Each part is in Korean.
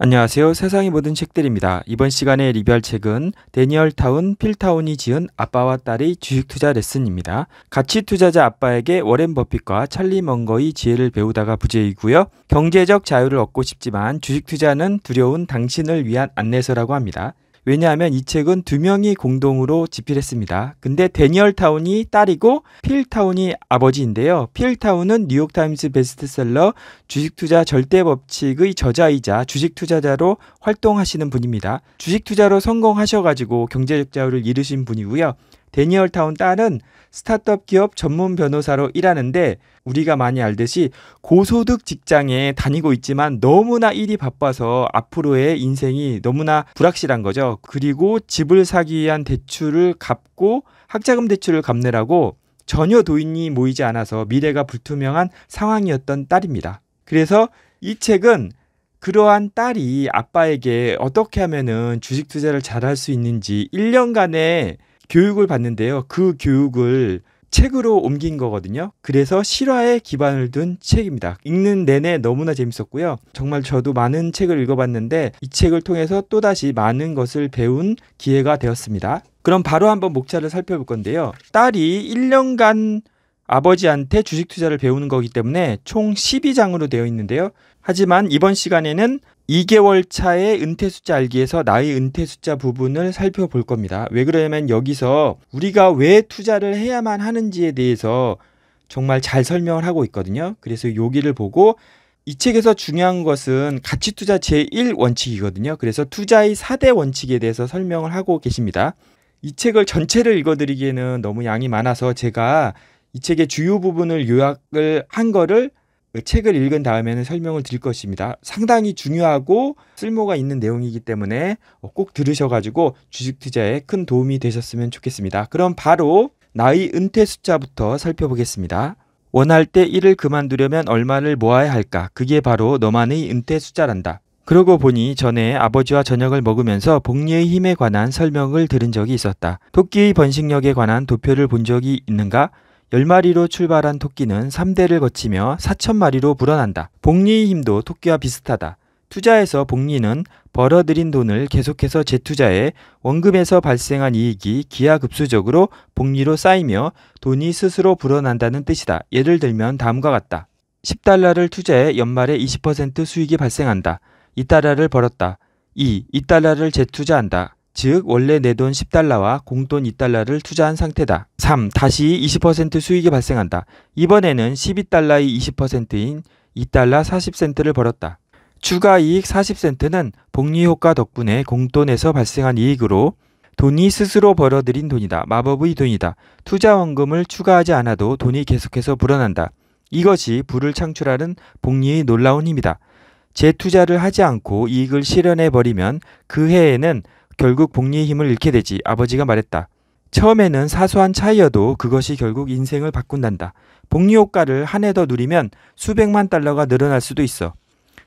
안녕하세요. 세상의 모든 책들입니다. 이번 시간에 리뷰할 책은 데니얼 타운 필타운이 지은 아빠와 딸의 주식 투자 레슨입니다. 가치 투자자 아빠에게 워렌 버핏과 찰리 먼거의 지혜를 배우다가 부재이고요. 경제적 자유를 얻고 싶지만 주식 투자는 두려운 당신을 위한 안내서라고 합니다. 왜냐하면 이 책은 두 명이 공동으로 집필했습니다. 근데 데니얼 타운이 딸이고 필 타운이 아버지인데요. 필 타운은 뉴욕타임스 베스트셀러 주식투자 절대법칙의 저자이자 주식투자자로 활동하시는 분입니다. 주식투자로 성공하셔가지고 경제적 자유를 이루신 분이고요. 데니얼 타운 딸은 스타트업 기업 전문 변호사로 일하는데 우리가 많이 알듯이 고소득 직장에 다니고 있지만 너무나 일이 바빠서 앞으로의 인생이 너무나 불확실한 거죠. 그리고 집을 사기 위한 대출을 갚고 학자금 대출을 갚느라고 전혀 도인이 모이지 않아서 미래가 불투명한 상황이었던 딸입니다. 그래서 이 책은 그러한 딸이 아빠에게 어떻게 하면은 주식 투자를 잘할 수 있는지 1년간의 교육을 받는데요. 그 교육을 책으로 옮긴 거거든요. 그래서 실화에 기반을 둔 책입니다. 읽는 내내 너무나 재밌었고요. 정말 저도 많은 책을 읽어봤는데 이 책을 통해서 또다시 많은 것을 배운 기회가 되었습니다. 그럼 바로 한번 목차를 살펴볼 건데요. 딸이 1년간 아버지한테 주식 투자를 배우는 거기 때문에 총 12장으로 되어 있는데요. 하지만 이번 시간에는 2개월 차의 은퇴 숫자 알기에서 나의 은퇴 숫자 부분을 살펴볼 겁니다. 왜 그러냐면 여기서 우리가 왜 투자를 해야만 하는지에 대해서 정말 잘 설명을 하고 있거든요. 그래서 여기를 보고 이 책에서 중요한 것은 가치 투자 제1 원칙이거든요. 그래서 투자의 4대 원칙에 대해서 설명을 하고 계십니다. 이 책을 전체를 읽어드리기에는 너무 양이 많아서 제가 이 책의 주요 부분을 요약을 한 거를 그 책을 읽은 다음에는 설명을 드릴 것입니다. 상당히 중요하고 쓸모가 있는 내용이기 때문에 꼭 들으셔가지고 주식 투자에 큰 도움이 되셨으면 좋겠습니다. 그럼 바로 나이 은퇴 숫자부터 살펴보겠습니다. 원할 때 일을 그만두려면 얼마를 모아야 할까? 그게 바로 너만의 은퇴 숫자란다. 그러고 보니 전에 아버지와 저녁을 먹으면서 복리의 힘에 관한 설명을 들은 적이 있었다. 토끼의 번식력에 관한 도표를 본 적이 있는가? 10마리로 출발한 토끼는 3대를 거치며 4천마리로 불어난다. 복리의 힘도 토끼와 비슷하다. 투자에서 복리는 벌어들인 돈을 계속해서 재투자해 원금에서 발생한 이익이 기하급수적으로 복리로 쌓이며 돈이 스스로 불어난다는 뜻이다. 예를 들면 다음과 같다. 10달러를 투자해 연말에 20% 수익이 발생한다. 2달러를 벌었다. 2. 2달러를 재투자한다. 즉 원래 내돈 10달러와 공돈 2달러를 투자한 상태다. 3. 다시 20% 수익이 발생한다. 이번에는 12달러의 20%인 2달러 40센트를 벌었다. 추가 이익 40센트는 복리 효과 덕분에 공돈에서 발생한 이익으로 돈이 스스로 벌어들인 돈이다. 마법의 돈이다. 투자 원금을 추가하지 않아도 돈이 계속해서 불어난다. 이것이 부를 창출하는 복리의 놀라운 힘이다. 재투자를 하지 않고 이익을 실현해 버리면 그 해에는 결국 복리의 힘을 잃게 되지 아버지가 말했다. 처음에는 사소한 차이여도 그것이 결국 인생을 바꾼단다. 복리 효과를 한 해 더 누리면 수백만 달러가 늘어날 수도 있어.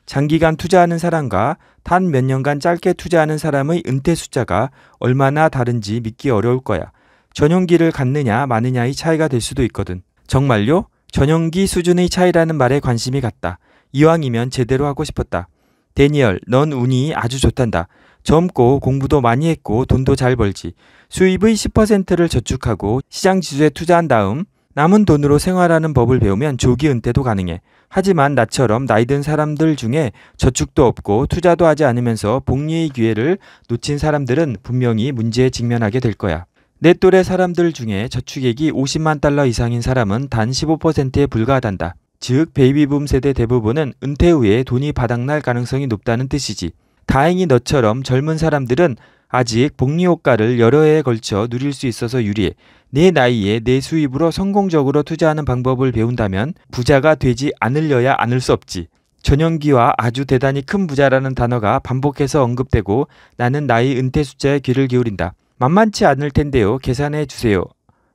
장기간 투자하는 사람과 단 몇 년간 짧게 투자하는 사람의 은퇴 숫자가 얼마나 다른지 믿기 어려울 거야. 전용기를 갖느냐 마느냐의 차이가 될 수도 있거든. 정말요? 전용기 수준의 차이라는 말에 관심이 갔다. 이왕이면 제대로 하고 싶었다. 데니얼, 넌 운이 아주 좋단다. 젊고 공부도 많이 했고 돈도 잘 벌지. 수입의 10%를 저축하고 시장 지수에 투자한 다음 남은 돈으로 생활하는 법을 배우면 조기 은퇴도 가능해. 하지만 나처럼 나이 든 사람들 중에 저축도 없고 투자도 하지 않으면서 복리의 기회를 놓친 사람들은 분명히 문제에 직면하게 될 거야. 내 또래 사람들 중에 저축액이 50만 달러 이상인 사람은 단 15%에 불과하단다. 즉 베이비붐 세대 대부분은 은퇴 후에 돈이 바닥날 가능성이 높다는 뜻이지. 다행히 너처럼 젊은 사람들은 아직 복리 효과를 여러 해에 걸쳐 누릴 수 있어서 유리해 내 나이에 내 수입으로 성공적으로 투자하는 방법을 배운다면 부자가 되지 않으려야 않을 수 없지. 전형기와 아주 대단히 큰 부자라는 단어가 반복해서 언급되고 나는 나이 은퇴 숫자에 귀를 기울인다. 만만치 않을 텐데요. 계산해 주세요.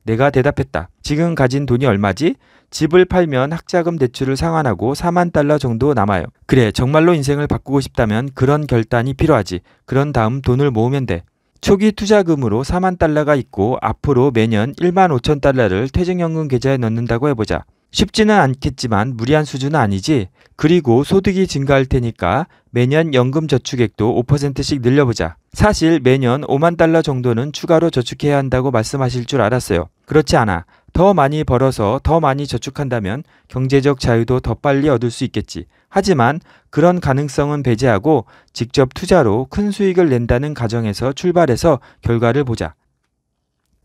내가 대답했다. 지금 가진 돈이 얼마지? 집을 팔면 학자금 대출을 상환하고 4만 달러 정도 남아요. 그래, 정말로 인생을 바꾸고 싶다면 그런 결단이 필요하지. 그런 다음 돈을 모으면 돼. 초기 투자금으로 4만 달러가 있고 앞으로 매년 1만 5천 달러를 퇴직연금 계좌에 넣는다고 해보자. 쉽지는 않겠지만 무리한 수준은 아니지. 그리고 소득이 증가할 테니까 매년 연금 저축액도 5%씩 늘려보자. 사실 매년 5만 달러 정도는 추가로 저축해야 한다고 말씀하실 줄 알았어요. 그렇지 않아. 더 많이 벌어서 더 많이 저축한다면 경제적 자유도 더 빨리 얻을 수 있겠지. 하지만 그런 가능성은 배제하고 직접 투자로 큰 수익을 낸다는 가정에서 출발해서 결과를 보자.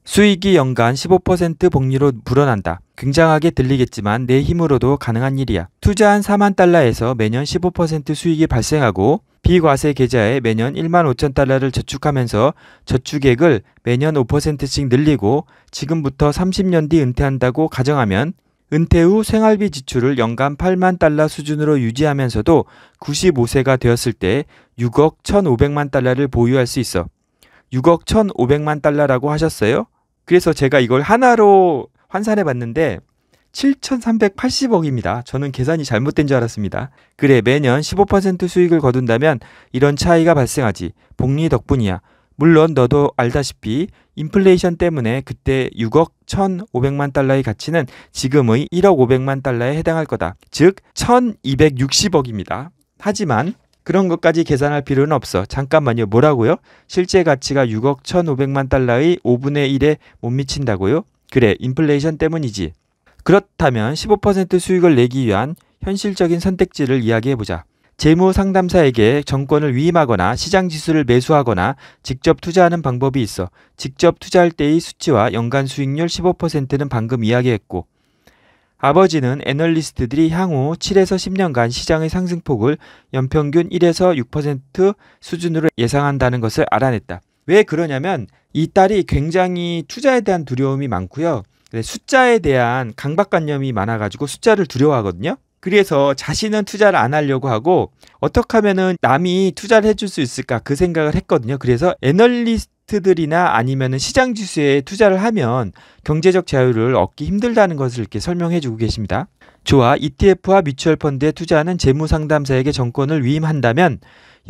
수익이 연간 15% 복리로 불어난다. 굉장하게 들리겠지만 내 힘으로도 가능한 일이야. 투자한 4만 달러에서 매년 15% 수익이 발생하고 비과세 계좌에 매년 1만 5천 달러를 저축하면서 저축액을 매년 5%씩 늘리고 지금부터 30년 뒤 은퇴한다고 가정하면 은퇴 후 생활비 지출을 연간 8만 달러 수준으로 유지하면서도 95세가 되었을 때 6억 1,500만 달러를 보유할 수 있어. 6억 1,500만 달러라고 하셨어요? 그래서 제가 이걸 하나로 환산해 봤는데 7,380억입니다. 저는 계산이 잘못된 줄 알았습니다. 그래, 매년 15% 수익을 거둔다면 이런 차이가 발생하지. 복리 덕분이야. 물론 너도 알다시피 인플레이션 때문에 그때 6억 1,500만 달러의 가치는 지금의 1억 500만 달러에 해당할 거다. 즉, 1,260억입니다. 하지만 그런 것까지 계산할 필요는 없어. 잠깐만요. 뭐라고요? 실제 가치가 6억 1,500만 달러의 5분의 1에 못 미친다고요? 그래, 인플레이션 때문이지. 그렇다면 15% 수익을 내기 위한 현실적인 선택지를 이야기해보자. 재무 상담사에게 정권을 위임하거나 시장 지수를 매수하거나 직접 투자하는 방법이 있어 직접 투자할 때의 수치와 연간 수익률 15%는 방금 이야기했고 아버지는 애널리스트들이 향후 7에서 10년간 시장의 상승폭을 연평균 1에서 6% 수준으로 예상한다는 것을 알아냈다. 왜 그러냐면 이 딸이 굉장히 투자에 대한 두려움이 많고요. 네, 숫자에 대한 강박관념이 많아가지고 숫자를 두려워하거든요. 그래서 자신은 투자를 안 하려고 하고 어떻게 하면은 남이 투자를 해줄 수 있을까 그 생각을 했거든요. 그래서 애널리스트들이나 아니면은 시장 지수에 투자를 하면 경제적 자유를 얻기 힘들다는 것을 이렇게 설명해주고 계십니다. 좋아, ETF와 뮤추얼 펀드에 투자하는 재무 상담사에게 정권을 위임한다면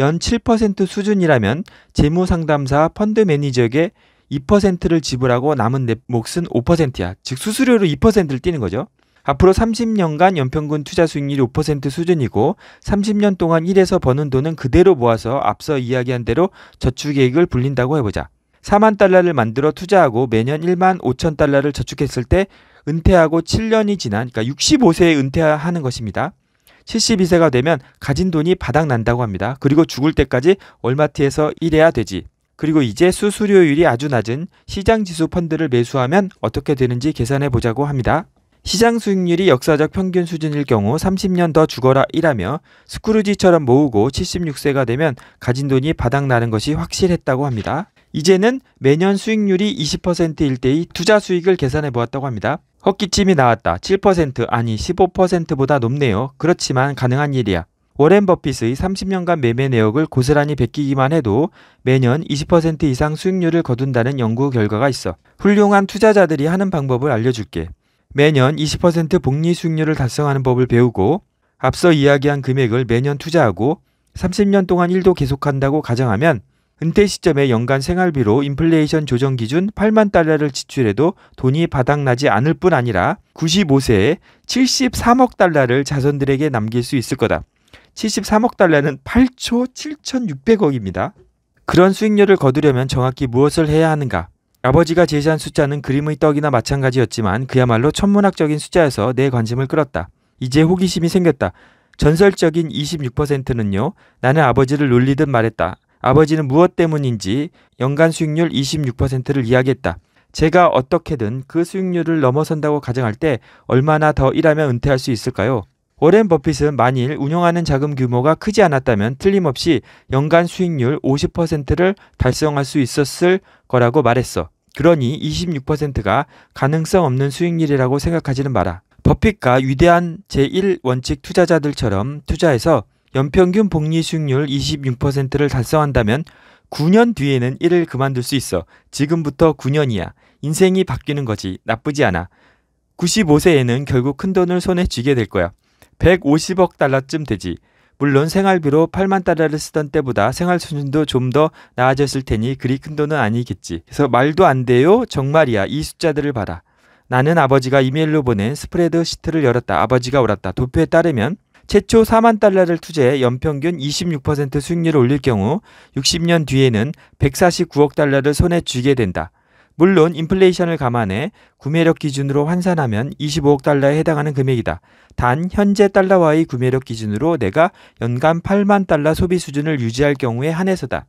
연7% 수준이라면 재무 상담사 펀드 매니저에게 2%를 지불하고 남은 내 몫은 5%야. 즉 수수료로 2%를 띄는 거죠. 앞으로 30년간 연평균 투자 수익률이 5% 수준이고 30년 동안 일해서 버는 돈은 그대로 모아서 앞서 이야기한 대로 저축 계획을 불린다고 해보자. 4만 달러를 만들어 투자하고 매년 1만 5천 달러를 저축했을 때 은퇴하고 7년이 지난 그러니까 65세에 은퇴하는 것입니다. 72세가 되면 가진 돈이 바닥난다고 합니다. 그리고 죽을 때까지 월마트에서 일해야 되지. 그리고 이제 수수료율이 아주 낮은 시장지수 펀드를 매수하면 어떻게 되는지 계산해 보자고 합니다. 시장 수익률이 역사적 평균 수준일 경우 30년 더 죽어라 일하며 스크루지처럼 모으고 76세가 되면 가진 돈이 바닥나는 것이 확실했다고 합니다. 이제는 매년 수익률이 20%일 때의 투자 수익을 계산해 보았다고 합니다. 헛기침이 나왔다. 7% 아니 15%보다 높네요. 그렇지만 가능한 일이야. 워렌 버핏의 30년간 매매 내역을 고스란히 베끼기만 해도 매년 20% 이상 수익률을 거둔다는 연구 결과가 있어. 훌륭한 투자자들이 하는 방법을 알려줄게. 매년 20% 복리 수익률을 달성하는 법을 배우고 앞서 이야기한 금액을 매년 투자하고 30년 동안 일도 계속한다고 가정하면 은퇴 시점에 연간 생활비로 인플레이션 조정 기준 8만 달러를 지출해도 돈이 바닥나지 않을 뿐 아니라 95세에 73억 달러를 자손들에게 남길 수 있을 거다. 73억 달러는 8초 7,600억입니다. 그런 수익률을 거두려면 정확히 무엇을 해야 하는가? 아버지가 제시한 숫자는 그림의 떡이나 마찬가지였지만 그야말로 천문학적인 숫자여서 내 관심을 끌었다. 이제 호기심이 생겼다. 전설적인 26%는요. 나는 아버지를 놀리듯 말했다. 아버지는 무엇 때문인지 연간 수익률 26%를 이야기했다. 제가 어떻게든 그 수익률을 넘어선다고 가정할 때 얼마나 더 일하면 은퇴할 수 있을까요? 오렌 버핏은 만일 운영하는 자금 규모가 크지 않았다면 틀림없이 연간 수익률 50%를 달성할 수 있었을 거라고 말했어. 그러니 26%가 가능성 없는 수익률이라고 생각하지는 마라. 버핏과 위대한 제1원칙 투자자들처럼 투자해서 연평균 복리 수익률 26%를 달성한다면 9년 뒤에는 일을 그만둘 수 있어. 지금부터 9년이야. 인생이 바뀌는 거지. 나쁘지 않아. 95세에는 결국 큰 돈을 손에 쥐게 될 거야. 150억 달러쯤 되지. 물론 생활비로 8만 달러를 쓰던 때보다 생활 수준도 좀 더 나아졌을 테니 그리 큰 돈은 아니겠지. 그래서 말도 안 돼요. 정말이야. 이 숫자들을 봐라. 나는 아버지가 이메일로 보낸 스프레드 시트를 열었다. 아버지가 울었다 도표에 따르면 최초 4만 달러를 투자해 연평균 26% 수익률을 올릴 경우 60년 뒤에는 149억 달러를 손에 쥐게 된다. 물론 인플레이션을 감안해 구매력 기준으로 환산하면 25억 달러에 해당하는 금액이다. 단 현재 달러와의 구매력 기준으로 내가 연간 8만 달러 소비 수준을 유지할 경우에 한해서다.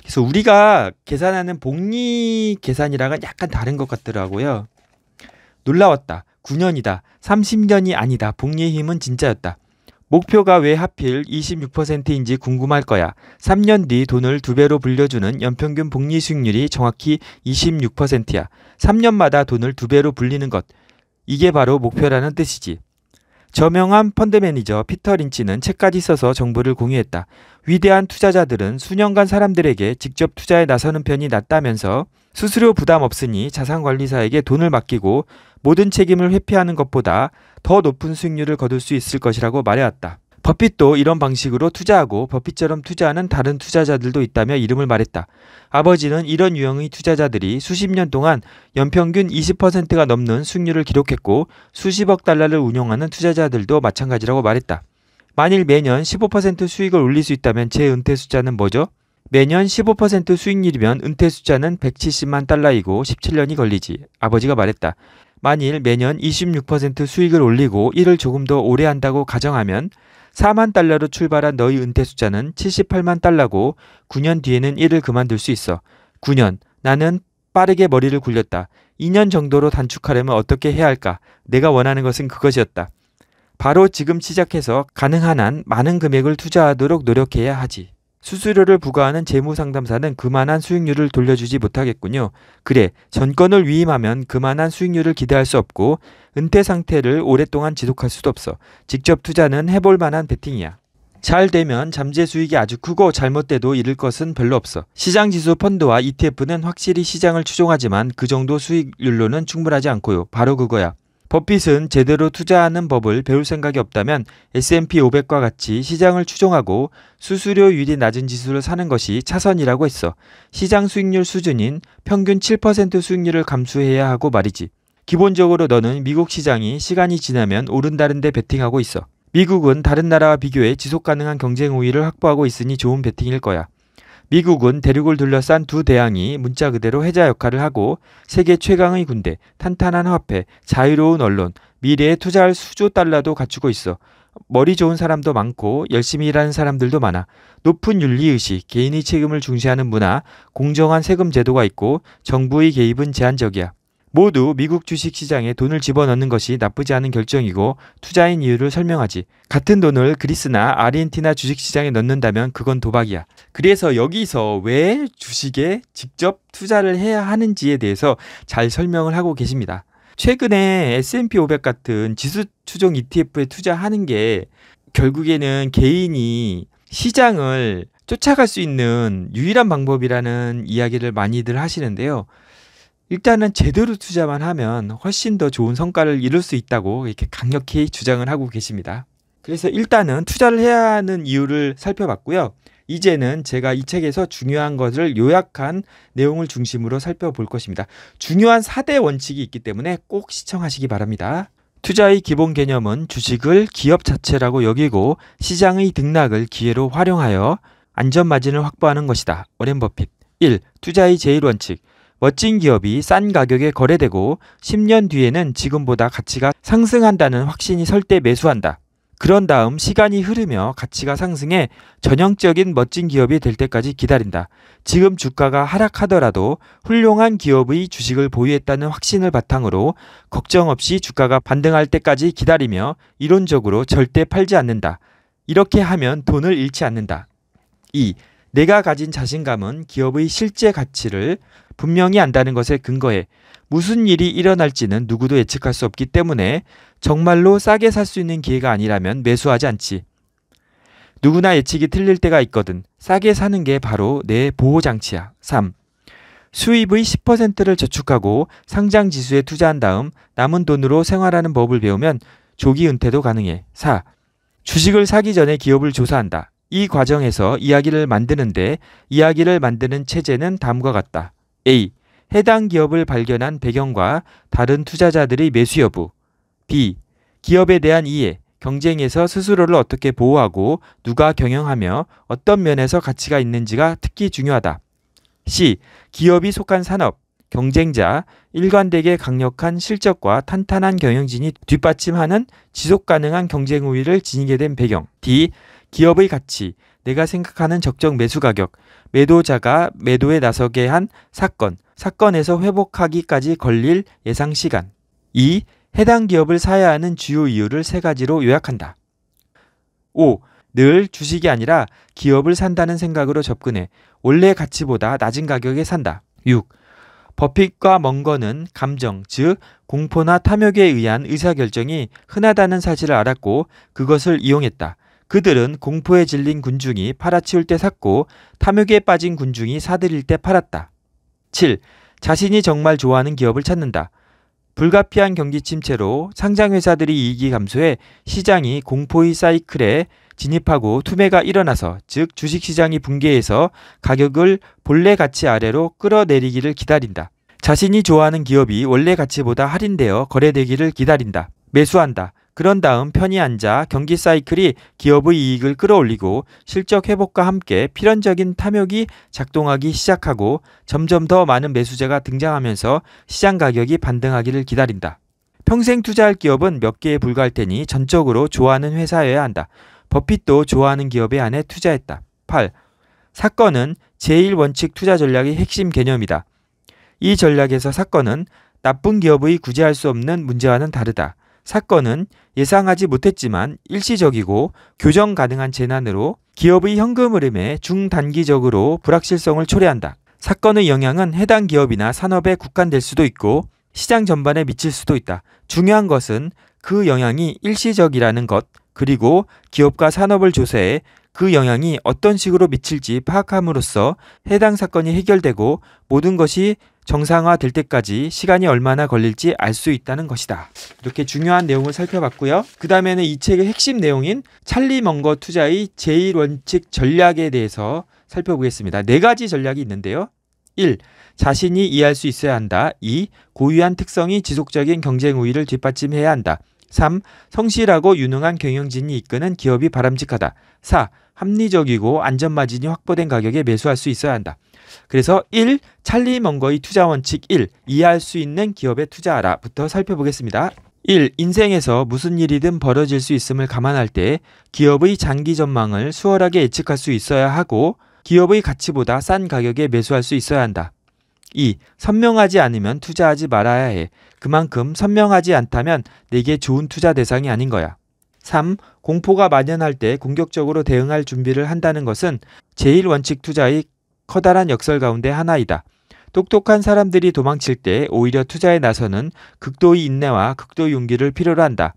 그래서 우리가 계산하는 복리 계산이랑은 약간 다른 것 같더라고요. 놀라웠다. 9년이다. 30년이 아니다. 복리의 힘은 진짜였다. 목표가 왜 하필 26%인지 궁금할 거야. 3년 뒤 돈을 두 배로 불려주는 연평균 복리 수익률이 정확히 26%야. 3년마다 돈을 두 배로 불리는 것. 이게 바로 목표라는 뜻이지. 저명한 펀드 매니저 피터 린치는 책까지 써서 정보를 공유했다. 위대한 투자자들은 수년간 사람들에게 직접 투자에 나서는 편이 낫다면서 수수료 부담 없으니 자산 관리사에게 돈을 맡기고 모든 책임을 회피하는 것보다 더 높은 수익률을 거둘 수 있을 것이라고 말해왔다. 버핏도 이런 방식으로 투자하고 버핏처럼 투자하는 다른 투자자들도 있다며 이름을 말했다. 아버지는 이런 유형의 투자자들이 수십 년 동안 연평균 20%가 넘는 수익률을 기록했고 수십억 달러를 운용하는 투자자들도 마찬가지라고 말했다. 만일 매년 15% 수익을 올릴 수 있다면 제 은퇴 숫자는 뭐죠? 매년 15% 수익률이면 은퇴 숫자는 170만 달러이고 17년이 걸리지. 아버지가 말했다. 만일 매년 26% 수익을 올리고 이를 조금 더 오래 한다고 가정하면 4만 달러로 출발한 너희 은퇴 숫자는 78만 달러고 9년 뒤에는 일을 그만둘 수 있어. 9년. 나는 빠르게 머리를 굴렸다. 2년 정도로 단축하려면 어떻게 해야 할까? 내가 원하는 것은 그것이었다. 바로 지금 시작해서 가능한 한 많은 금액을 투자하도록 노력해야 하지. 수수료를 부과하는 재무상담사는 그만한 수익률을 돌려주지 못하겠군요. 그래, 전권을 위임하면 그만한 수익률을 기대할 수 없고 은퇴 상태를 오랫동안 지속할 수도 없어. 직접 투자는 해볼 만한 베팅이야. 잘 되면 잠재 수익이 아주 크고 잘못돼도 잃을 것은 별로 없어. 시장 지수 펀드와 ETF는 확실히 시장을 추종하지만 그 정도 수익률로는 충분하지 않고요. 바로 그거야. 버핏은 제대로 투자하는 법을 배울 생각이 없다면 S&P 500과 같이 시장을 추종하고 수수료율이 낮은 지수를 사는 것이 차선이라고 했어. 시장 수익률 수준인 평균 7% 수익률을 감수해야 하고 말이지. 기본적으로 너는 미국 시장이 시간이 지나면 오른다는데 베팅하고 있어. 미국은 다른 나라와 비교해 지속 가능한 경쟁 우위를 확보하고 있으니 좋은 베팅일 거야. 미국은 대륙을 둘러싼 두대항이 문자 그대로 해자 역할을 하고 세계 최강의 군대, 탄탄한 화폐, 자유로운 언론, 미래에 투자할 수조 달러도 갖추고 있어 머리 좋은 사람도 많고 열심히 일하는 사람들도 많아 높은 윤리의식, 개인의 책임을 중시하는 문화, 공정한 세금 제도가 있고 정부의 개입은 제한적이야. 모두 미국 주식 시장에 돈을 집어넣는 것이 나쁘지 않은 결정이고 투자인 이유를 설명하지. 같은 돈을 그리스나 아르헨티나 주식 시장에 넣는다면 그건 도박이야. 그래서 여기서 왜 주식에 직접 투자를 해야 하는지에 대해서 잘 설명을 하고 계십니다. 최근에 S&P 500 같은 지수 추종 ETF에 투자하는 게 결국에는 개인이 시장을 쫓아갈 수 있는 유일한 방법이라는 이야기를 많이들 하시는데요. 일단은 제대로 투자만 하면 훨씬 더 좋은 성과를 이룰 수 있다고 이렇게 강력히 주장을 하고 계십니다. 그래서 일단은 투자를 해야 하는 이유를 살펴봤고요. 이제는 제가 이 책에서 중요한 것을 요약한 내용을 중심으로 살펴볼 것입니다. 중요한 4대 원칙이 있기 때문에 꼭 시청하시기 바랍니다. 투자의 기본 개념은 주식을 기업 자체라고 여기고 시장의 등락을 기회로 활용하여 안전마진을 확보하는 것이다. 워렌 버핏 1. 투자의 제일 원칙 멋진 기업이 싼 가격에 거래되고 10년 뒤에는 지금보다 가치가 상승한다는 확신이 설 때 매수한다. 그런 다음 시간이 흐르며 가치가 상승해 전형적인 멋진 기업이 될 때까지 기다린다. 지금 주가가 하락하더라도 훌륭한 기업의 주식을 보유했다는 확신을 바탕으로 걱정 없이 주가가 반등할 때까지 기다리며 이론적으로 절대 팔지 않는다. 이렇게 하면 돈을 잃지 않는다. 2. 내가 가진 자신감은 기업의 실제 가치를 분명히 안다는 것에 근거해 무슨 일이 일어날지는 누구도 예측할 수 없기 때문에 정말로 싸게 살 수 있는 기회가 아니라면 매수하지 않지. 누구나 예측이 틀릴 때가 있거든. 싸게 사는 게 바로 내 보호장치야. 3. 수입의 10%를 저축하고 상장 지수에 투자한 다음 남은 돈으로 생활하는 법을 배우면 조기 은퇴도 가능해. 4. 주식을 사기 전에 기업을 조사한다. 이 과정에서 이야기를 만드는데 이야기를 만드는 체제는 다음과 같다. A. 해당 기업을 발견한 배경과 다른 투자자들의 매수 여부. B. 기업에 대한 이해, 경쟁에서 스스로를 어떻게 보호하고 누가 경영하며 어떤 면에서 가치가 있는지가 특히 중요하다. C. 기업이 속한 산업, 경쟁자, 일관되게 강력한 실적과 탄탄한 경영진이 뒷받침하는 지속 가능한 경쟁 우위를 지니게 된 배경. D. 기업의 가치, 내가 생각하는 적정 매수 가격, 매도자가 매도에 나서게 한 사건, 사건에서 회복하기까지 걸릴 예상 시간. 2. 해당 기업을 사야 하는 주요 이유를 세 가지로 요약한다. 5. 늘 주식이 아니라 기업을 산다는 생각으로 접근해 원래 가치보다 낮은 가격에 산다. 6. 버핏과 먼거는 감정, 즉 공포나 탐욕에 의한 의사결정이 흔하다는 사실을 알았고 그것을 이용했다. 그들은 공포에 질린 군중이 팔아치울 때 샀고 탐욕에 빠진 군중이 사들일 때 팔았다. 7. 자신이 정말 좋아하는 기업을 찾는다. 불가피한 경기 침체로 상장회사들이 이익이 감소해 시장이 공포의 사이클에 진입하고 투매가 일어나서 즉 주식시장이 붕괴해서 가격을 본래 가치 아래로 끌어내리기를 기다린다. 자신이 좋아하는 기업이 원래 가치보다 할인되어 거래되기를 기다린다. 매수한다. 그런 다음 편히 앉아 경기 사이클이 기업의 이익을 끌어올리고 실적 회복과 함께 필연적인 탐욕이 작동하기 시작하고 점점 더 많은 매수자가 등장하면서 시장 가격이 반등하기를 기다린다. 평생 투자할 기업은 몇 개에 불과할 테니 전적으로 좋아하는 회사여야 한다. 버핏도 좋아하는 기업에 안에 투자했다. 8. 사건은 제1원칙 투자 전략의 핵심 개념이다. 이 전략에서 사건은 나쁜 기업의 구제할 수 없는 문제와는 다르다. 사건은 예상하지 못했지만 일시적이고 교정 가능한 재난으로 기업의 현금 흐름에 중단기적으로 불확실성을 초래한다. 사건의 영향은 해당 기업이나 산업에 국한될 수도 있고 시장 전반에 미칠 수도 있다. 중요한 것은 그 영향이 일시적이라는 것, 그리고 기업과 산업을 조사해 그 영향이 어떤 식으로 미칠지 파악함으로써 해당 사건이 해결되고 모든 것이 정상화될 때까지 시간이 얼마나 걸릴지 알 수 있다는 것이다. 이렇게 중요한 내용을 살펴봤고요. 그 다음에는 이 책의 핵심 내용인 찰리 먼거 투자의 제1원칙 전략에 대해서 살펴보겠습니다. 네 가지 전략이 있는데요. 1. 자신이 이해할 수 있어야 한다. 2. 고유한 특성이 지속적인 경쟁 우위를 뒷받침해야 한다. 3. 성실하고 유능한 경영진이 이끄는 기업이 바람직하다. 4. 합리적이고 안전마진이 확보된 가격에 매수할 수 있어야 한다. 그래서 1. 찰리 먼거의 투자 원칙 1. 이해할 수 있는 기업에 투자하라부터 살펴보겠습니다. 1. 인생에서 무슨 일이든 벌어질 수 있음을 감안할 때 기업의 장기 전망을 수월하게 예측할 수 있어야 하고 기업의 가치보다 싼 가격에 매수할 수 있어야 한다. 2. 선명하지 않으면 투자하지 말아야 해. 그만큼 선명하지 않다면 내게 좋은 투자 대상이 아닌 거야. 3. 공포가 만연할 때 공격적으로 대응할 준비를 한다는 것은 제1원칙 투자의 커다란 역설 가운데 하나이다. 똑똑한 사람들이 도망칠 때 오히려 투자에 나서는 극도의 인내와 극도의 용기를 필요로 한다.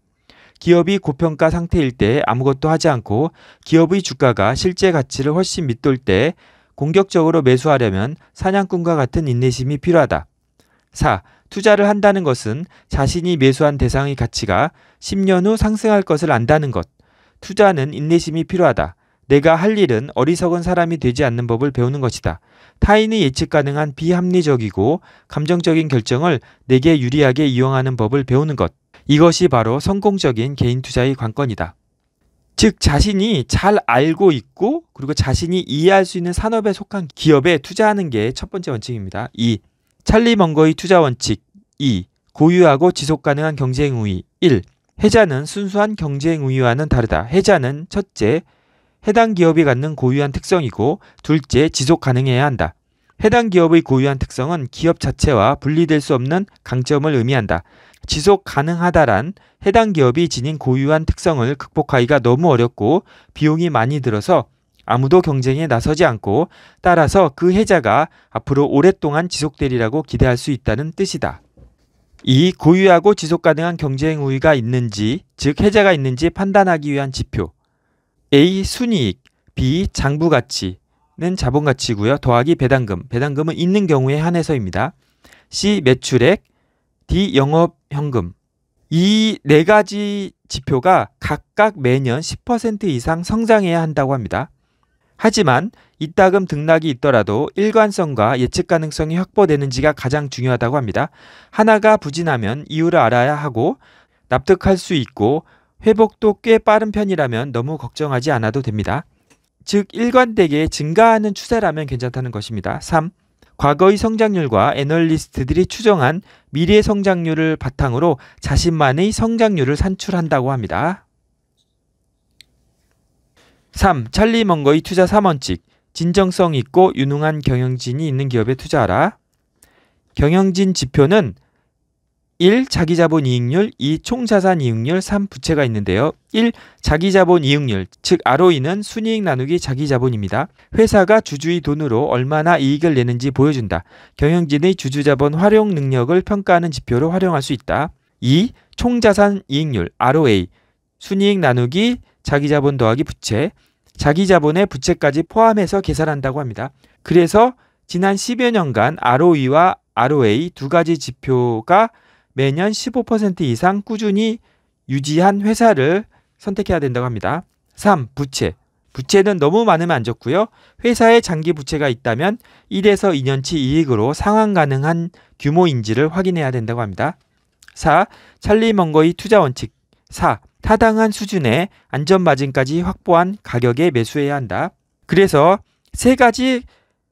기업이 고평가 상태일 때 아무것도 하지 않고 기업의 주가가 실제 가치를 훨씬 밑돌 때 공격적으로 매수하려면 사냥꾼과 같은 인내심이 필요하다. 4. 투자를 한다는 것은 자신이 매수한 대상의 가치가 10년 후 상승할 것을 안다는 것. 투자는 인내심이 필요하다. 내가 할 일은 어리석은 사람이 되지 않는 법을 배우는 것이다. 타인의 예측 가능한 비합리적이고 감정적인 결정을 내게 유리하게 이용하는 법을 배우는 것. 이것이 바로 성공적인 개인 투자의 관건이다. 즉 자신이 잘 알고 있고 그리고 자신이 이해할 수 있는 산업에 속한 기업에 투자하는 게 첫 번째 원칙입니다. 2. 찰리 멍거의 투자 원칙 2. 고유하고 지속 가능한 경쟁 우위 1. 해자는 순수한 경쟁 우위와는 다르다. 해자는 첫째, 해당 기업이 갖는 고유한 특성이고 둘째, 지속 가능해야 한다. 해당 기업의 고유한 특성은 기업 자체와 분리될 수 없는 강점을 의미한다. 지속 가능하다란 해당 기업이 지닌 고유한 특성을 극복하기가 너무 어렵고 비용이 많이 들어서 아무도 경쟁에 나서지 않고 따라서 그 해자가 앞으로 오랫동안 지속되리라고 기대할 수 있다는 뜻이다. 이 고유하고 지속 가능한 경쟁 우위가 있는지, 즉 해자가 있는지 판단하기 위한 지표. A 순이익, B 장부 가치는 자본 가치고요. 더하기 배당금. 배당금은 있는 경우에 한해서입니다. C 매출액, D 영업 현금 이 네 가지 지표가 각각 매년 10% 이상 성장해야 한다고 합니다. 하지만 이따금 등락이 있더라도 일관성과 예측 가능성이 확보되는지가 가장 중요하다고 합니다. 하나가 부진하면 이유를 알아야 하고 납득할 수 있고 회복도 꽤 빠른 편이라면 너무 걱정하지 않아도 됩니다. 즉 일관되게 증가하는 추세라면 괜찮다는 것입니다. 3. 과거의 성장률과 애널리스트들이 추정한 미래 성장률을 바탕으로 자신만의 성장률을 산출한다고 합니다. 3. 찰리 멍거의 투자 3원칙. 진정성 있고 유능한 경영진이 있는 기업에 투자하라. 경영진 지표는 1. 자기자본 이익률 2. 총자산 이익률 3. 부채가 있는데요. 1. 자기자본 이익률 즉 ROE는 순이익 나누기 자기자본입니다. 회사가 주주의 돈으로 얼마나 이익을 내는지 보여준다. 경영진의 주주자본 활용 능력을 평가하는 지표로 활용할 수 있다. 2. 총자산 이익률 ROA 순이익 나누기 자기자본 더하기 부채 자기자본의 부채까지 포함해서 계산한다고 합니다. 그래서 지난 10여 년간 ROE와 ROA 두 가지 지표가 매년 15% 이상 꾸준히 유지한 회사를 선택해야 된다고 합니다. 3. 부채. 부채는 너무 많으면 안 좋고요. 회사에 장기 부채가 있다면 1에서 2년치 이익으로 상환 가능한 규모인지를 확인해야 된다고 합니다. 4. 찰리 멍거의 투자 원칙. 4. 타당한 수준의 안전 마진까지 확보한 가격에 매수해야 한다. 그래서 세 가지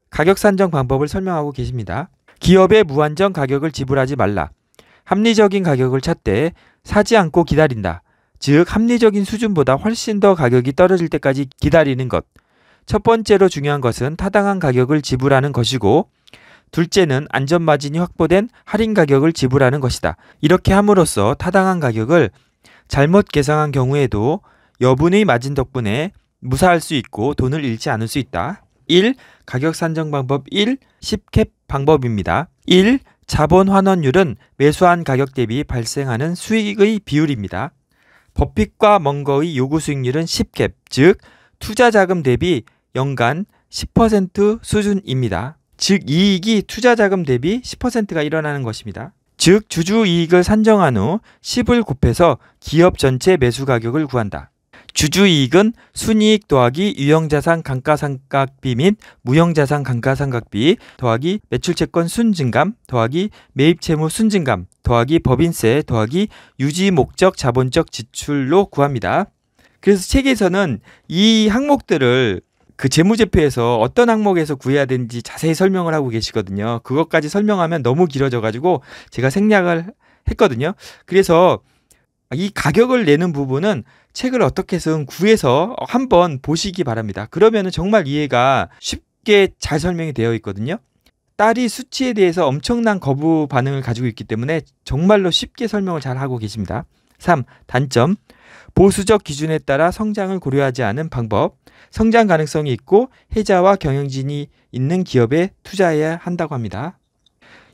가격 산정 방법을 설명하고 계십니다. 기업의 무한정 가격을 지불하지 말라. 합리적인 가격을 찾되 사지 않고 기다린다. 즉 합리적인 수준보다 훨씬 더 가격이 떨어질 때까지 기다리는 것. 첫 번째로 중요한 것은 타당한 가격을 지불하는 것이고 둘째는 안전마진이 확보된 할인 가격을 지불하는 것이다. 이렇게 함으로써 타당한 가격을 잘못 계산한 경우에도 여분의 마진 덕분에 무사할 수 있고 돈을 잃지 않을 수 있다. 1. 가격 산정 방법 1. 10캡 방법입니다. 1. 자본 환원율은 매수한 가격 대비 발생하는 수익의 비율입니다. 버핏과 먼거의 요구 수익률은 1 0갭즉 투자 자금 대비 연간 10% 수준입니다. 즉 이익이 투자 자금 대비 10%가 일어나는 것입니다. 즉 주주 이익을 산정한 후 10을 곱해서 기업 전체 매수 가격을 구한다. 주주이익은 순이익 더하기 유형자산 감가상각비 및 무형자산 감가상각비 더하기 매출채권 순증감 더하기 매입채무 순증감 더하기 법인세 더하기 유지목적 자본적 지출로 구합니다. 그래서 책에서는 이 항목들을 그 재무제표에서 어떤 항목에서 구해야 되는지 자세히 설명을 하고 계시거든요. 그것까지 설명하면 너무 길어져가지고 제가 생략을 했거든요. 그래서 이 가격을 내는 부분은 책을 어떻게든 구해서 한번 보시기 바랍니다. 그러면 정말 이해가 쉽게 잘 설명이 되어 있거든요. 딸이 수치에 대해서 엄청난 거부 반응을 가지고 있기 때문에 정말로 쉽게 설명을 잘 하고 계십니다. 3. 단점. 보수적 기준에 따라 성장을 고려하지 않은 방법. 성장 가능성이 있고 해자와 경영진이 있는 기업에 투자해야 한다고 합니다.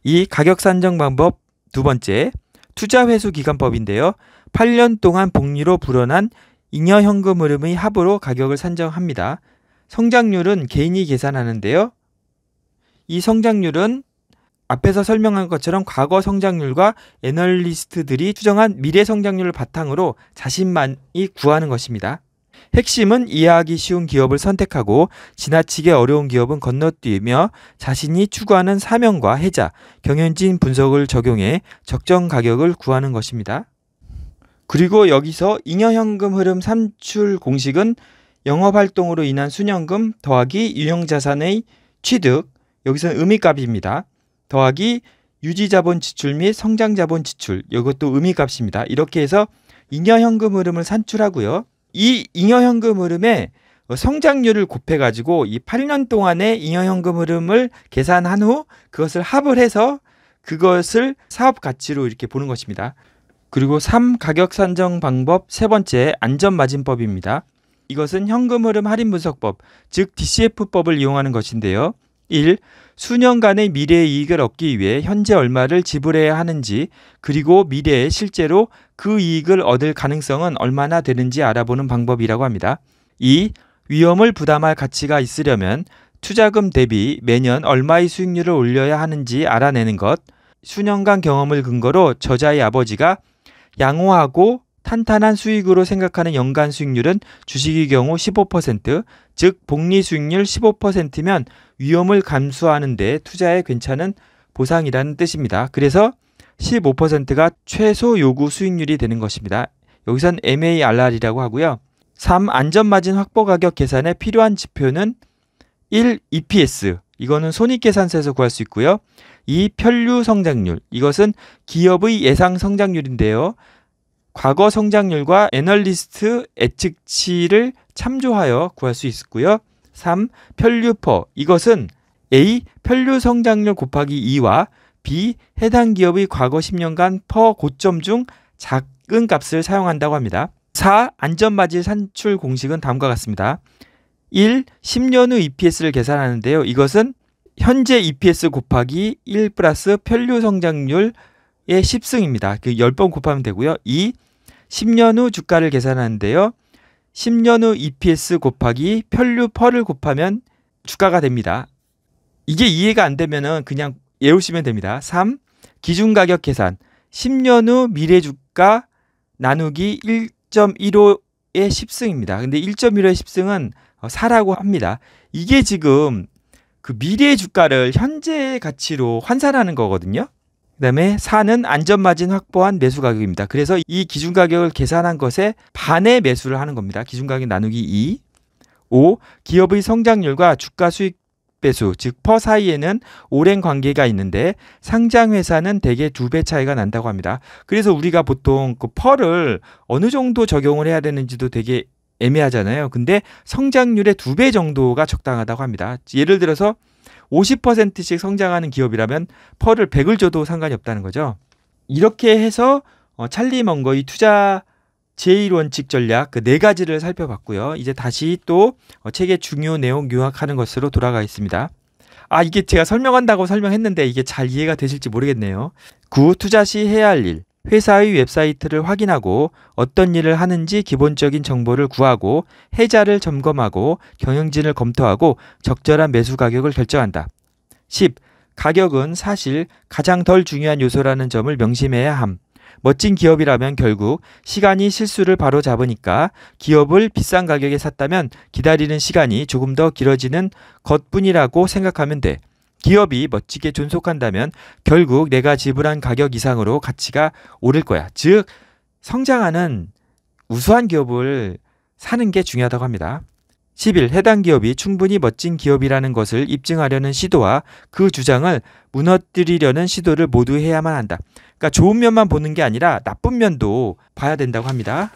이 가격 산정 방법 두 번째. 투자 회수 기간법인데요. 8년 동안 복리로 불어난 잉여 현금 흐름의 합으로 가격을 산정합니다. 성장률은 개인이 계산하는데요. 이 성장률은 앞에서 설명한 것처럼 과거 성장률과 애널리스트들이 추정한 미래 성장률을 바탕으로 자신만이 구하는 것입니다. 핵심은 이해하기 쉬운 기업을 선택하고 지나치게 어려운 기업은 건너뛰며 자신이 추구하는 사명과 해자, 경연진 분석을 적용해 적정 가격을 구하는 것입니다. 그리고 여기서 잉여현금 흐름 산출 공식은 영업활동으로 인한 순현금 더하기 유형자산의 취득, 여기서는 의미값입니다. 더하기 유지자본 지출 및 성장자본 지출, 이것도 의미값입니다. 이렇게 해서 잉여현금 흐름을 산출하고요. 이 잉여현금 흐름에 성장률을 곱해가지고 이 8년 동안의 잉여현금 흐름을 계산한 후 그것을 합을 해서 그것을 사업 가치로 이렇게 보는 것입니다. 그리고 3. 가격 산정 방법 세 번째 안전마진법입니다. 이것은 현금 흐름 할인 분석법, 즉 DCF법을 이용하는 것인데요. 1. 수년간의 미래의 이익을 얻기 위해 현재 얼마를 지불해야 하는지, 그리고 미래에 실제로 그 이익을 얻을 가능성은 얼마나 되는지 알아보는 방법이라고 합니다. 2. 위험을 부담할 가치가 있으려면 투자금 대비 매년 얼마의 수익률을 올려야 하는지 알아내는 것, 수년간 경험을 근거로 저자의 아버지가 양호하고 탄탄한 수익으로 생각하는 연간 수익률은 주식의 경우 15%, 즉 복리 수익률 15%면 위험을 감수하는 데 투자에 괜찮은 보상이라는 뜻입니다. 그래서 15%가 최소 요구 수익률이 되는 것입니다. 여기선 MARR이라고 하고요. 3. 안전마진 확보 가격 계산에 필요한 지표는 1. EPS, 이거는 손익계산서에서 구할 수 있고요. 이 편류 성장률 이것은 기업의 예상 성장률인데요. 과거 성장률과 애널리스트 예측치를 참조하여 구할 수 있고요. 3. 편류퍼 이것은 A 편류 성장률 곱하기 2와 B 해당 기업의 과거 10년간 퍼 고점 중 작은 값을 사용한다고 합니다. 4. 안전마질 산출 공식은 다음과 같습니다. 1. 10년 후 EPS를 계산하는데요. 이것은 현재 EPS 곱하기 1 플러스 편류 성장률의 10승입니다. 그 10번 곱하면 되고요. 2. 10년 후 주가를 계산하는데요. 10년 후 EPS 곱하기 편류 펄을 곱하면 주가가 됩니다. 이게 이해가 안되면 그냥 외우시면 됩니다. 3. 기준 가격 계산. 10년 후 미래 주가 나누기 1.15의 10승입니다. 근데 1.15의 10승은 어, 사라고 합니다. 이게 지금 그 미래의 주가를 현재의 가치로 환산하는 거거든요. 그다음에 사는 안전마진 확보한 매수 가격입니다. 그래서 이 기준 가격을 계산한 것에 반의 매수를 하는 겁니다. 기준 가격 나누기 2. 5. 기업의 성장률과 주가 수익 배수, 즉 퍼 사이에는 오랜 관계가 있는데 상장 회사는 대개 두 배 차이가 난다고 합니다. 그래서 우리가 보통 그 퍼를 어느 정도 적용을 해야 되는지도 되게 애매하잖아요. 근데 성장률의 두 배 정도가 적당하다고 합니다. 예를 들어서 50%씩 성장하는 기업이라면 펄을 100을 줘도 상관이 없다는 거죠. 이렇게 해서 어, 찰리 멍거의 투자 제1원칙 전략 그 네 가지를 살펴봤고요. 이제 다시 또 어, 책의 중요 내용 요약하는 것으로 돌아가 있습니다. 아, 이게 제가 설명한다고 설명했는데 이게 잘 이해가 되실지 모르겠네요. 9. 투자 시 해야 할 일. 회사의 웹사이트를 확인하고 어떤 일을 하는지 기본적인 정보를 구하고 해자를 점검하고 경영진을 검토하고 적절한 매수 가격을 결정한다. 10. 가격은 사실 가장 덜 중요한 요소라는 점을 명심해야 함. 멋진 기업이라면 결국 시간이 실수를 바로 잡으니까 기업을 비싼 가격에 샀다면 기다리는 시간이 조금 더 길어지는 것뿐이라고 생각하면 돼. 기업이 멋지게 존속한다면 결국 내가 지불한 가격 이상으로 가치가 오를 거야. 즉, 성장하는 우수한 기업을 사는 게 중요하다고 합니다. 10일 해당 기업이 충분히 멋진 기업이라는 것을 입증하려는 시도와 그 주장을 무너뜨리려는 시도를 모두 해야만 한다. 그러니까 좋은 면만 보는 게 아니라 나쁜 면도 봐야 된다고 합니다.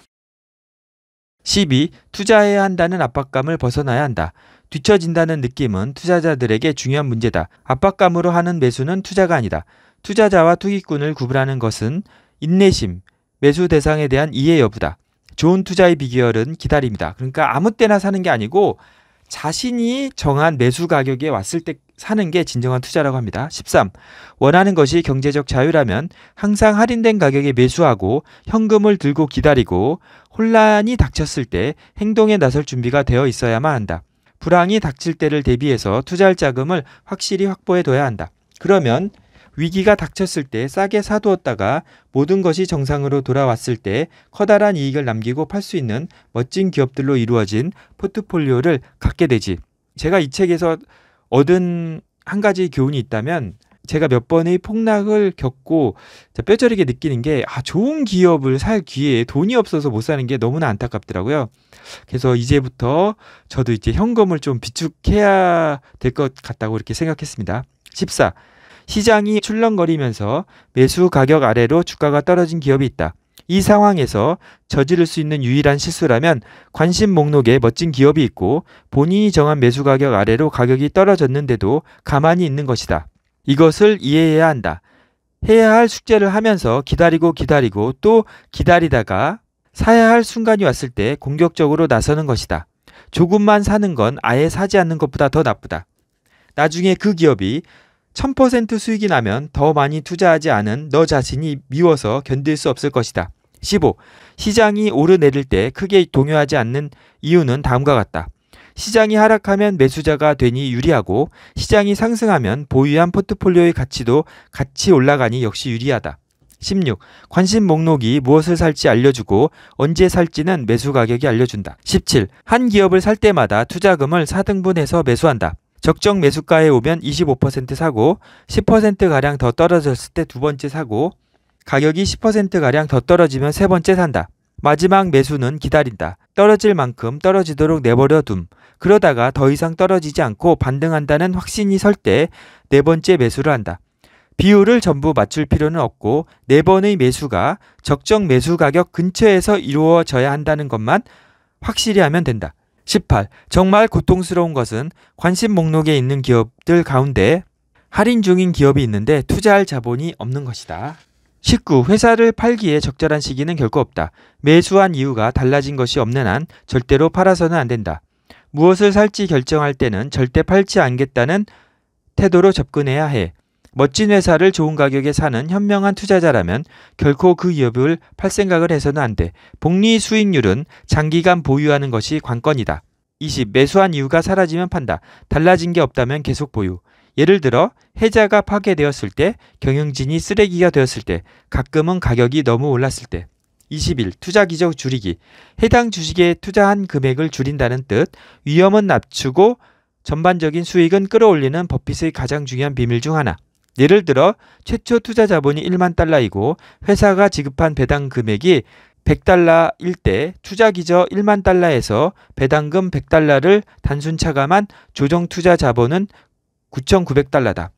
12. 투자해야 한다는 압박감을 벗어나야 한다. 뒤처진다는 느낌은 투자자들에게 중요한 문제다. 압박감으로 하는 매수는 투자가 아니다. 투자자와 투기꾼을 구분하는 것은 인내심, 매수 대상에 대한 이해 여부다. 좋은 투자의 비결은 기다림이다. 그러니까 아무 때나 사는 게 아니고 자신이 정한 매수 가격에 왔을 때 사는 게 진정한 투자라고 합니다. 13. 원하는 것이 경제적 자유라면 항상 할인된 가격에 매수하고 현금을 들고 기다리고 혼란이 닥쳤을 때 행동에 나설 준비가 되어 있어야만 한다. 불황이 닥칠 때를 대비해서 투자할 자금을 확실히 확보해 둬야 한다. 그러면 위기가 닥쳤을 때 싸게 사두었다가 모든 것이 정상으로 돌아왔을 때 커다란 이익을 남기고 팔 수 있는 멋진 기업들로 이루어진 포트폴리오를 갖게 되지. 제가 이 책에서 얻은 한 가지 교훈이 있다면 제가 몇 번의 폭락을 겪고 뼈저리게 느끼는 게 아, 좋은 기업을 살 기회에 돈이 없어서 못 사는 게 너무나 안타깝더라고요. 그래서 이제부터 저도 이제 현금을 좀 비축해야 될 것 같다고 이렇게 생각했습니다. 14. 시장이 출렁거리면서 매수 가격 아래로 주가가 떨어진 기업이 있다. 이 상황에서 저지를 수 있는 유일한 실수라면 관심 목록에 멋진 기업이 있고 본인이 정한 매수 가격 아래로 가격이 떨어졌는데도 가만히 있는 것이다. 이것을 이해해야 한다. 해야 할 숙제를 하면서 기다리고 기다리고 또 기다리다가 사야 할 순간이 왔을 때 공격적으로 나서는 것이다. 조금만 사는 건 아예 사지 않는 것보다 더 나쁘다. 나중에 그 기업이 1000% 수익이 나면 더 많이 투자하지 않은 너 자신이 미워서 견딜 수 없을 것이다. 15. 시장이 오르내릴 때 크게 동요하지 않는 이유는 다음과 같다. 시장이 하락하면 매수자가 되니 유리하고 시장이 상승하면 보유한 포트폴리오의 가치도 같이 올라가니 역시 유리하다. 16. 관심 목록이 무엇을 살지 알려주고 언제 살지는 매수 가격이 알려준다. 17. 한 기업을 살 때마다 투자금을 4등분해서 매수한다. 적정 매수가에 오면 25% 사고 10%가량 더 떨어졌을 때 두 번째 사고 가격이 10%가량 더 떨어지면 세 번째 산다. 마지막 매수는 기다린다. 떨어질 만큼 떨어지도록 내버려 둠. 그러다가 더 이상 떨어지지 않고 반등한다는 확신이 설 때 네 번째 매수를 한다. 비율을 전부 맞출 필요는 없고 네 번의 매수가 적정 매수 가격 근처에서 이루어져야 한다는 것만 확실히 하면 된다. 18. 정말 고통스러운 것은 관심 목록에 있는 기업들 가운데 할인 중인 기업이 있는데 투자할 자본이 없는 것이다. 19. 회사를 팔기에 적절한 시기는 결코 없다. 매수한 이유가 달라진 것이 없는 한 절대로 팔아서는 안 된다. 무엇을 살지 결정할 때는 절대 팔지 않겠다는 태도로 접근해야 해. 멋진 회사를 좋은 가격에 사는 현명한 투자자라면 결코 그 위협을 팔 생각을 해서는 안 돼. 복리 수익률은 장기간 보유하는 것이 관건이다. 20. 매수한 이유가 사라지면 판다. 달라진 게 없다면 계속 보유. 예를 들어 해자가 파괴되었을 때, 경영진이 쓰레기가 되었을 때, 가끔은 가격이 너무 올랐을 때. 20일 투자 기적 줄이기 해당 주식에 투자한 금액을 줄인다는 뜻 위험은 낮추고 전반적인 수익은 끌어올리는 버핏의 가장 중요한 비밀 중 하나 예를 들어 최초 투자 자본이 1만 달러이고 회사가 지급한 배당 금액이 100달러일 때 투자 기저 1만 달러에서 배당금 100달러를 단순 차감한 조정 투자 자본은 9,900달러다.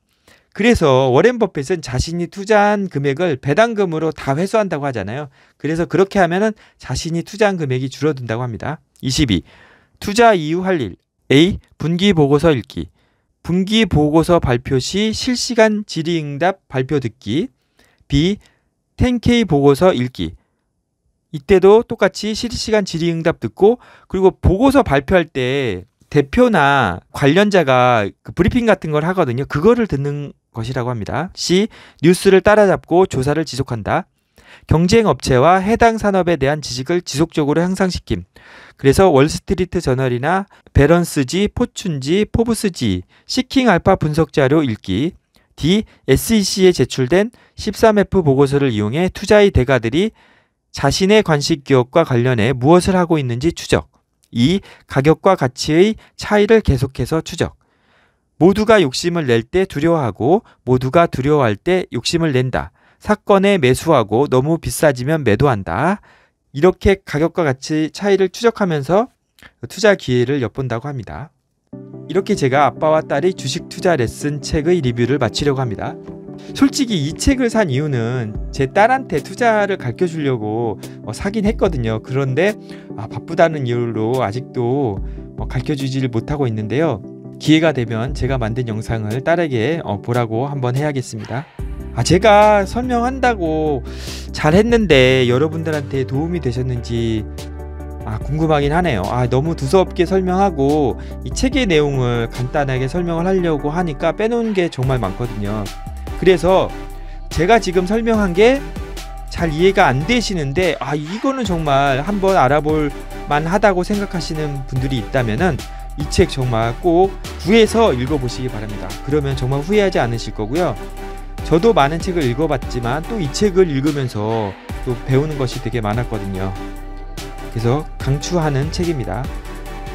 그래서 워렌 버핏은 자신이 투자한 금액을 배당금으로 다 회수한다고 하잖아요. 그래서 그렇게 하면은 자신이 투자한 금액이 줄어든다고 합니다. 22. 투자 이후 할 일. A. 분기 보고서 읽기. 분기 보고서 발표 시 실시간 질의응답 발표 듣기. B. 10K 보고서 읽기. 이때도 똑같이 실시간 질의응답 듣고 그리고 보고서 발표할 때 대표나 관련자가 그 브리핑 같은 걸 하거든요. 그거를 듣는 것이라고 합니다. C. 뉴스를 따라잡고 조사를 지속한다. 경쟁 업체와 해당 산업에 대한 지식을 지속적으로 향상시킴. 그래서 월스트리트 저널이나 베런스지, 포춘지, 포브스지, 시킹 알파 분석 자료 읽기. D. SEC에 제출된 13F 보고서를 이용해 투자의 대가들이 자신의 관식 기업과 관련해 무엇을 하고 있는지 추적. 2. 가격과 가치의 차이를 계속해서 추적. 모두가 욕심을 낼 때 두려워하고 모두가 두려워할 때 욕심을 낸다. 사건에 매수하고 너무 비싸지면 매도한다. 이렇게 가격과 같이 차이를 추적하면서 투자 기회를 엿본다고 합니다. 이렇게 제가 아빠와 딸이 주식 투자 레슨 책의 리뷰를 마치려고 합니다. 솔직히 이 책을 산 이유는 제 딸한테 투자를 가르쳐 주려고 어, 사긴 했거든요. 그런데 아, 바쁘다는 이유로 아직도 어, 가르쳐 주지를 못하고 있는데요. 기회가 되면 제가 만든 영상을 딸에게 어, 보라고 한번 해야겠습니다. 아, 제가 설명한다고 잘했는데 여러분들한테 도움이 되셨는지 아, 궁금하긴 하네요. 아, 너무 두서없게 설명하고 이 책의 내용을 간단하게 설명을 하려고 하니까 빼놓은 게 정말 많거든요. 그래서 제가 지금 설명한 게 잘 이해가 안 되시는데 아, 이거는 정말 한번 알아볼 만하다고 생각하시는 분들이 있다면은 이책 정말 꼭 구해서 읽어보시기 바랍니다. 그러면 정말 후회하지 않으실 거고요. 저도 많은 책을 읽어봤지만 또 이 책을 읽으면서 또 배우는 것이 되게 많았거든요. 그래서 강추하는 책입니다.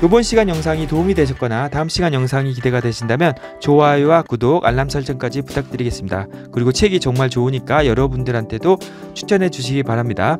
이번 시간 영상이 도움이 되셨거나 다음 시간 영상이 기대가 되신다면 좋아요와 구독, 알람 설정까지 부탁드리겠습니다. 그리고 책이 정말 좋으니까 여러분들한테도 추천해 주시기 바랍니다.